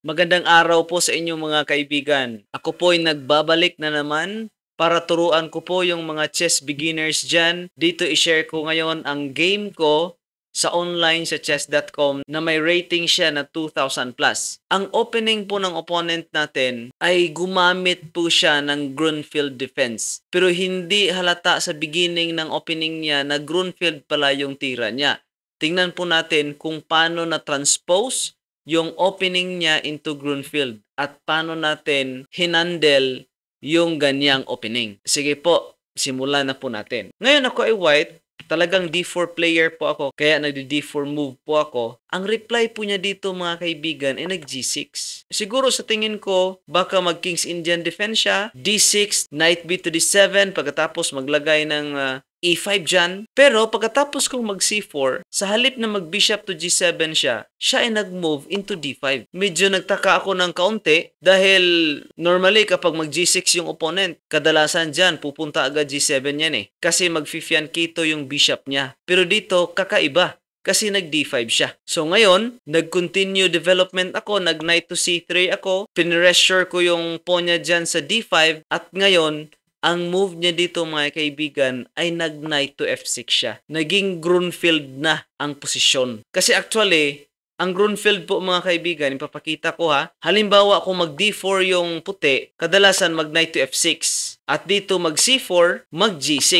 Magandang araw po sa inyo mga kaibigan. Ako po ay nagbabalik na naman para turuan ko po yung mga chess beginners dyan. Dito i-share ko ngayon ang game ko sa online sa chess.com na may rating siya na 2,000 plus. Ang opening po ng opponent natin ay gumamit po siya ng Grunfield defense. Pero hindi halata sa beginning ng opening niya na Grunfield pala yung tira niya. Tingnan po natin kung paano na-transpose yung opening niya into Grunfield at paano natin hinandle yung ganyang opening. Sige po, simulan na po natin. Ngayon ako ay white, talagang D4 player po ako, kaya nagdi-D4 move po ako. Ang reply po niya dito mga kaibigan ay nag-G6. Siguro sa tingin ko, baka mag-King's Indian Defense siya, D6, Knight B to D7, pagkatapos maglagay ng uh, e5 dyan. Pero pagkatapos kong mag c4, sa halip na mag bishop to g7 siya, siya ay nag-move into d5. Medyo nagtaka ako ng kaunti dahil normally kapag mag g6 yung opponent, kadalasan dyan pupunta agad g7 yan eh. Kasi mag-fifiankito yung bishop niya. Pero dito, kakaiba kasi nag d5 siya. So ngayon, nag-continue development ako, nag knight to c3 ako, pinressure ko yung pawn niya dyan sa d5 at ngayon, ang move niya dito mga kaibigan ay nag knight to f6 siya. Naging Grunfeld na ang posisyon. Kasi actually, ang Grunfeld po mga kaibigan, ipapakita ko ha. Halimbawa kung mag d4 yung puti, kadalasan mag knight to f6. At dito mag c4, mag g6.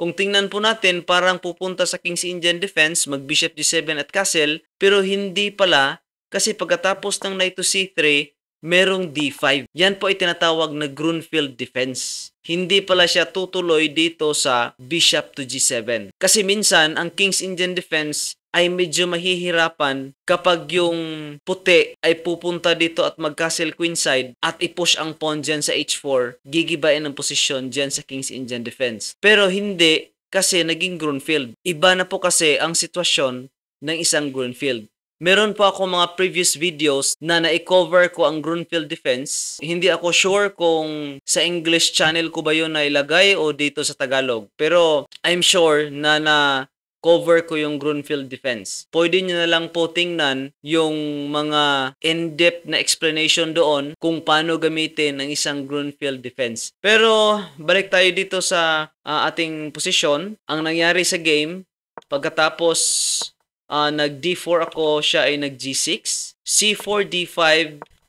Kung tingnan po natin, parang pupunta sa King's Indian Defense, mag bishop g7 at castle, pero hindi pala kasi pagkatapos ng knight to c3, merong D5. Yan po ay tinatawag na Grunfeld defense. Hindi pala siya tutuloy dito sa bishop to G7. Kasi minsan, ang King's Indian defense ay medyo mahihirapan kapag yung puti ay pupunta dito at magcastle queenside at ipush ang pawn dyan sa H4, gigibain ang posisyon dyan sa King's Indian defense. Pero hindi kasi naging Grunfeld. Iba na po kasi ang sitwasyon ng isang Grunfeld. Meron po ako mga previous videos na na-cover ko ang Grunfield Defense. Hindi ako sure kung sa English channel ko ba yun na ilagay o dito sa Tagalog. Pero I'm sure na na cover ko yung Grunfield defense. Pwede nyo na lang po tingnan yung mga in-depth na explanation doon kung paano gamitin ang isang Grunfield defense. Pero balik tayo dito sa uh, ating posisyon. Ang nangyari sa game, pagkatapos uh, nag D4 ako, siya ay nag G6. C4, D5,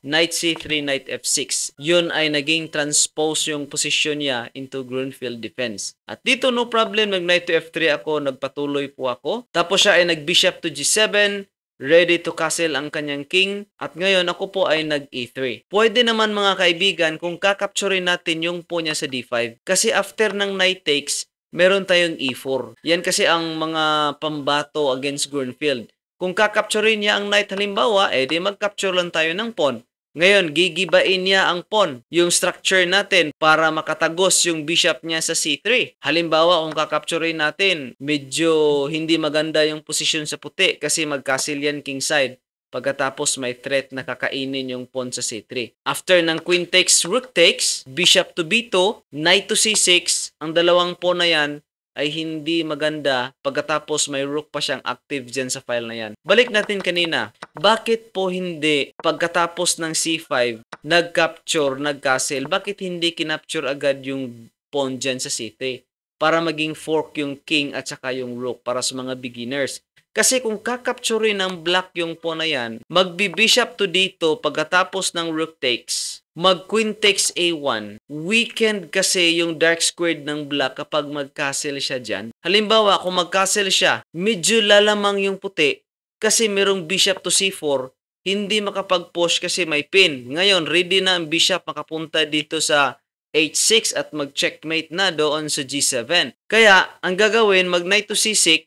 knight C3, knight F6. Yun ay naging transpose yung position niya into Grunfield defense. At dito no problem, nag knight to F3 ako, nagpatuloy po ako. Tapos siya ay nag bishop to G7, ready to castle ang kanyang king. At ngayon ako po ay nag E3. Pwede naman mga kaibigan kung kakapturein natin yung po niya sa D5. Kasi after ng knight takes, meron tayong E4. Yan kasi ang mga pambato against Greenfield. Kung kakapturein niya ang knight halimbawa, edi eh mag-capture lang tayo ng pawn. Ngayon, gigibain niya ang pawn, yung structure natin para makatagos yung bishop niya sa c3. Halimbawa, kung kakapturein natin, medyo hindi maganda yung position sa puti kasi magkasilyan king side. Pagkatapos may threat na kakainin yung pawn sa c3. After ng queen takes, rook takes, bishop to b2, knight to c6, ang dalawang pawn na yan ay hindi maganda pagkatapos may rook pa siyang active dyan sa file na yan. Balik natin kanina, bakit po hindi pagkatapos ng c5 nag-capture, nag-castle, bakit hindi kinapture agad yung pawn dyan sa c3? para maging fork yung king at saka yung rook para sa mga beginners. Kasi kung kakapturin ng black yung pawn na yan, magbi-bishop to dito pagkatapos ng rook takes, mag-queen takes a1. Weekend kasi yung dark squared ng black kapag mag-castle siya dyan. Halimbawa, kung mag-castle siya, medyo lalamang yung puti kasi merong bishop to c4, hindi makapag-push kasi may pin. Ngayon, ready na ang bishop makapunta dito sa h6 at mag-checkmate na doon sa g7. Kaya, ang gagawin, mag knight to c6,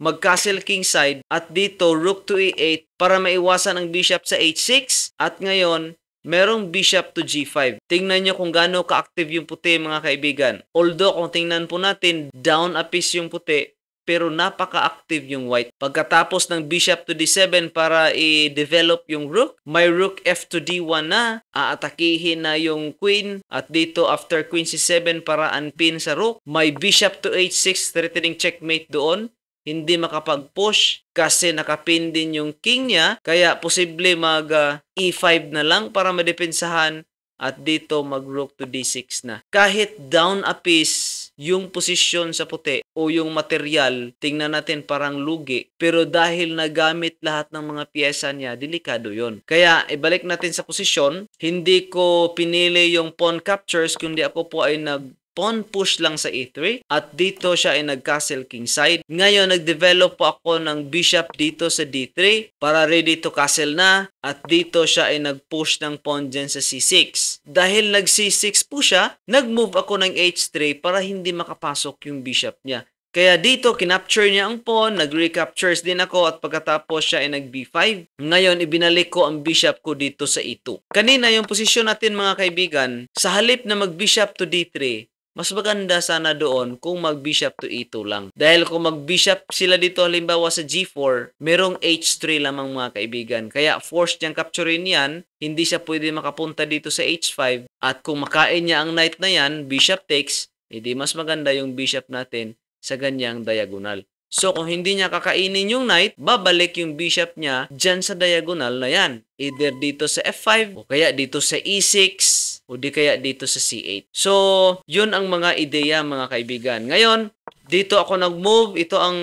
mag-castle king side, at dito rook to e8 para maiwasan ang bishop sa h6. At ngayon, merong bishop to g5. Tingnan nyo kung gaano ka-active yung puti mga kaibigan. Although kung tingnan po natin, down a piece yung puti, pero napaka-active yung white. Pagkatapos ng bishop to d7 para i-develop yung rook, may rook f to d1 na, aatakihin na yung queen at dito after queen c7 para unpin sa rook, may bishop to h6 threatening checkmate doon hindi makapag-push kasi nakapin din yung king niya kaya posible mag uh, ah, e5 na lang para madepensahan at dito mag rook to d6 na. Kahit down a piece yung posisyon sa puti o yung material, tingnan natin parang lugi. Pero dahil nagamit lahat ng mga piyesa niya, delikado yon. Kaya ibalik natin sa posisyon. Hindi ko pinili yung pawn captures, kundi ako po ay nag pawn push lang sa e3 at dito siya ay nag-castle king Ngayon nag-develop po ako ng bishop dito sa d3 para ready to castle na at dito siya ay nag-push ng pawn dyan sa c6. Dahil nag c6 po siya, nag-move ako ng h3 para hindi makapasok yung bishop niya. Kaya dito, kinapture niya ang pawn, nag-recaptures din ako at pagkatapos siya ay nag-b5. Ngayon, ibinalik ko ang bishop ko dito sa e2. Kanina, yung posisyon natin mga kaibigan, sa halip na mag-bishop to d3, mas maganda sana doon kung mag-bishop to e2 lang. Dahil kung mag-bishop sila dito halimbawa sa g4, merong h3 lamang mga kaibigan. Kaya force niyang capturein yan, hindi siya pwede makapunta dito sa h5. At kung makain niya ang knight na yan, bishop takes, hindi mas maganda yung bishop natin sa ganyang diagonal. So kung hindi niya kakainin yung knight, babalik yung bishop niya dyan sa diagonal na yan. Either dito sa f5 o kaya dito sa e6 o di kaya dito sa C8. So, yun ang mga ideya mga kaibigan. Ngayon, dito ako nag-move. Ito ang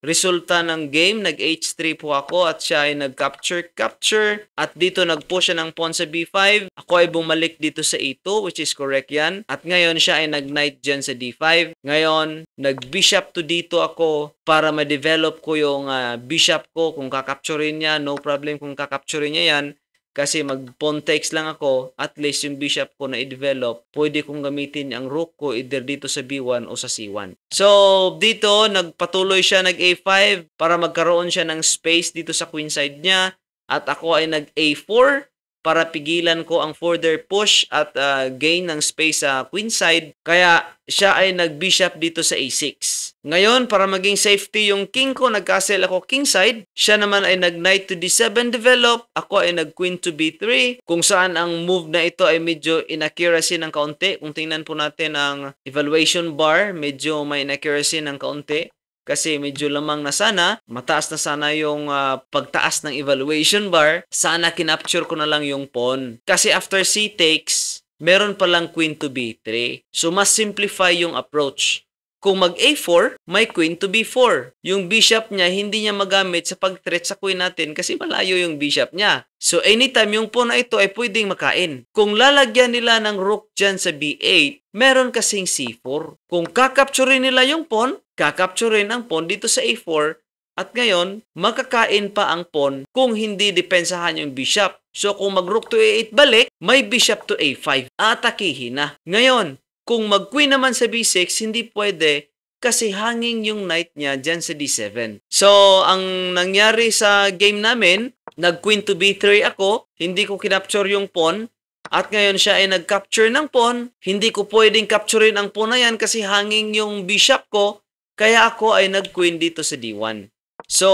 resulta ng game. Nag-H3 po ako at siya ay nag-capture, capture. At dito nag-push siya ng pawn sa B5. Ako ay bumalik dito sa E2 which is correct yan. At ngayon siya ay nag-knight dyan sa D5. Ngayon, nag-bishop to dito ako para ma-develop ko yung uh, bishop ko. Kung kakapturein niya, no problem kung kakapturein niya yan kasi mag-pontext lang ako, at least yung bishop ko na i-develop, pwede kong gamitin ang rook ko either dito sa B1 o sa C1. So, dito, nagpatuloy siya nag-A5 para magkaroon siya ng space dito sa queenside niya. At ako ay nag-A4 para pigilan ko ang further push at uh, gain ng space sa queenside. Kaya siya ay nag-bishop dito sa A6. Ngayon, para maging safety yung king ko, nagcastle ako kingside. Siya naman ay nag knight to d7 develop. Ako ay nag queen to b3. Kung saan ang move na ito ay medyo inaccuracy ng kaunti. Kung tingnan po natin ang evaluation bar, medyo may inaccuracy ng kaunti. Kasi medyo lamang na sana, mataas na sana yung uh, pagtaas ng evaluation bar. Sana kinapture ko na lang yung pawn. Kasi after c takes, meron palang queen to b3. So, mas simplify yung approach. Kung mag a4, may queen to b4. Yung bishop niya, hindi niya magamit sa pag-threat sa queen natin kasi malayo yung bishop niya. So anytime yung pawn na ito ay pwedeng makain. Kung lalagyan nila ng rook dyan sa b8, meron kasing c4. Kung kakapturin nila yung pawn, kakapturin ang pawn dito sa a4 at ngayon, makakain pa ang pawn kung hindi depensahan yung bishop. So kung mag rook to a8 balik, may bishop to a5. Atakihin na. Ngayon, kung mag-queen naman sa b6, hindi pwede kasi hanging yung knight niya dyan sa d7. So, ang nangyari sa game namin, nag-queen to b3 ako, hindi ko kinapture yung pawn, at ngayon siya ay nag-capture ng pawn, hindi ko pwedeng capturein ang pawn na yan kasi hanging yung bishop ko, kaya ako ay nag-queen dito sa d1. So,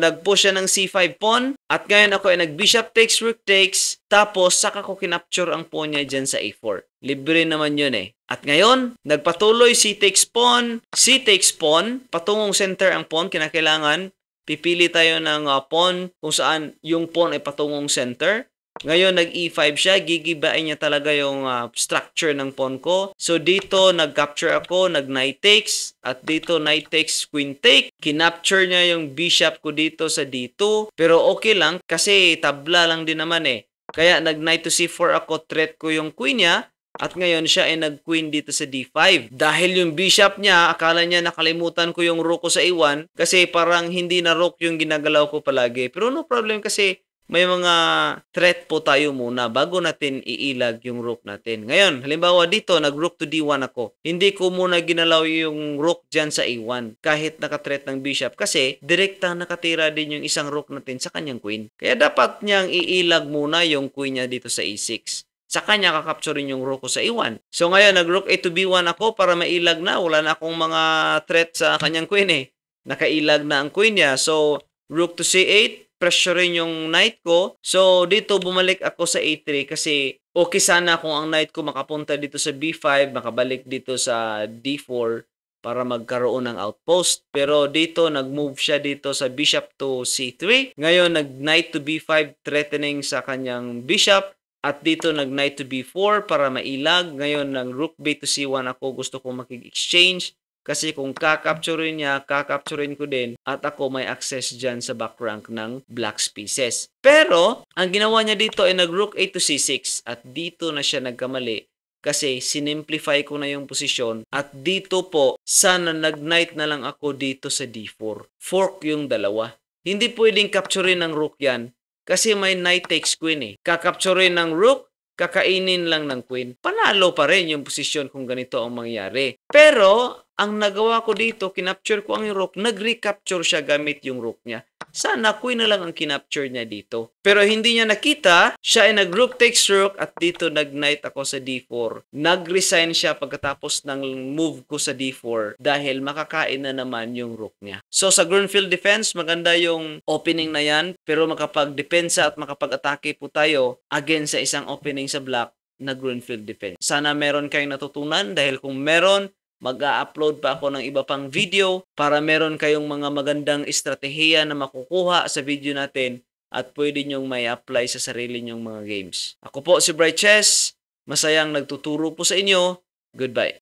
nag-push siya ng c5 pawn. At ngayon ako ay nag-bishop takes, rook takes. Tapos, saka ko kinapture ang pawn niya dyan sa a4. Libre naman yun eh. At ngayon, nagpatuloy c takes pawn, c takes pawn. Patungong center ang pawn, kinakailangan. Pipili tayo ng uh, pawn kung saan yung pawn ay patungong center. Ngayon, nag-E5 siya. Gigibain niya talaga yung uh, structure ng pawn ko. So, dito, nag-capture ako. Nag-knight takes. At dito, knight takes, queen take. Kinapture niya yung bishop ko dito sa D2. Pero okay lang kasi tabla lang din naman eh. Kaya nag-knight to C4 ako. Threat ko yung queen niya. At ngayon siya ay nag-queen dito sa D5. Dahil yung bishop niya, akala niya nakalimutan ko yung rook ko sa A1 kasi parang hindi na rook yung ginagalaw ko palagi. Pero no problem kasi may mga threat po tayo muna bago natin iilag yung rook natin. Ngayon, halimbawa dito, nag-rook to d1 ako. Hindi ko muna ginalaw yung rook dyan sa a1 kahit nakathreat ng bishop kasi direkta nakatira din yung isang rook natin sa kanyang queen. Kaya dapat niyang iilag muna yung queen niya dito sa a6 sa kanya kakapturin yung rook ko sa a1. So ngayon, nag-rook a to b1 ako para mailag na. Wala na akong mga threat sa kanyang queen eh. Nakailag na ang queen niya. So, rook to c8, pressure yung knight ko. So, dito bumalik ako sa A3 kasi okay sana kung ang knight ko makapunta dito sa B5, makabalik dito sa D4 para magkaroon ng outpost. Pero dito, nag-move siya dito sa bishop to c3. Ngayon, nag-knight to b5, threatening sa kanyang bishop. At dito, nag-knight to b4 para mailag. Ngayon, nag-rook b to c1 ako. Gusto kong makig-exchange. Kasi kung kakapturein niya, kakapturein ko din at ako may access dyan sa back rank ng black pieces. Pero, ang ginawa niya dito ay nag-rook a to c6 at dito na siya nagkamali kasi sinimplify ko na yung posisyon at dito po sana nag-knight na lang ako dito sa d4. Fork yung dalawa. Hindi pwedeng capturein ng rook yan kasi may knight takes queen eh. Kakapturein ng rook kakainin lang ng Queen, panalo pa rin yung posisyon kung ganito ang mangyari. Pero, ang nagawa ko dito, kinapture ko ang rook, nag-recapture siya gamit yung rook niya. Sana ako'y na lang ang kinapture niya dito. Pero hindi niya nakita, siya ay nag-rook takes rook at dito nag-knight ako sa d4. Nag-resign siya pagkatapos ng move ko sa d4 dahil makakain na naman yung rook niya. So sa Grunfield defense, maganda yung opening na yan pero makapag-depensa at makapag-atake po tayo against sa isang opening sa black na Greenfield defense. Sana meron kayong natutunan dahil kung meron, mag-upload pa ako ng iba pang video para meron kayong mga magandang estratehiya na makukuha sa video natin at pwede nyong may apply sa sarili nyong mga games. Ako po si Bright Chess, masayang nagtuturo po sa inyo. Goodbye.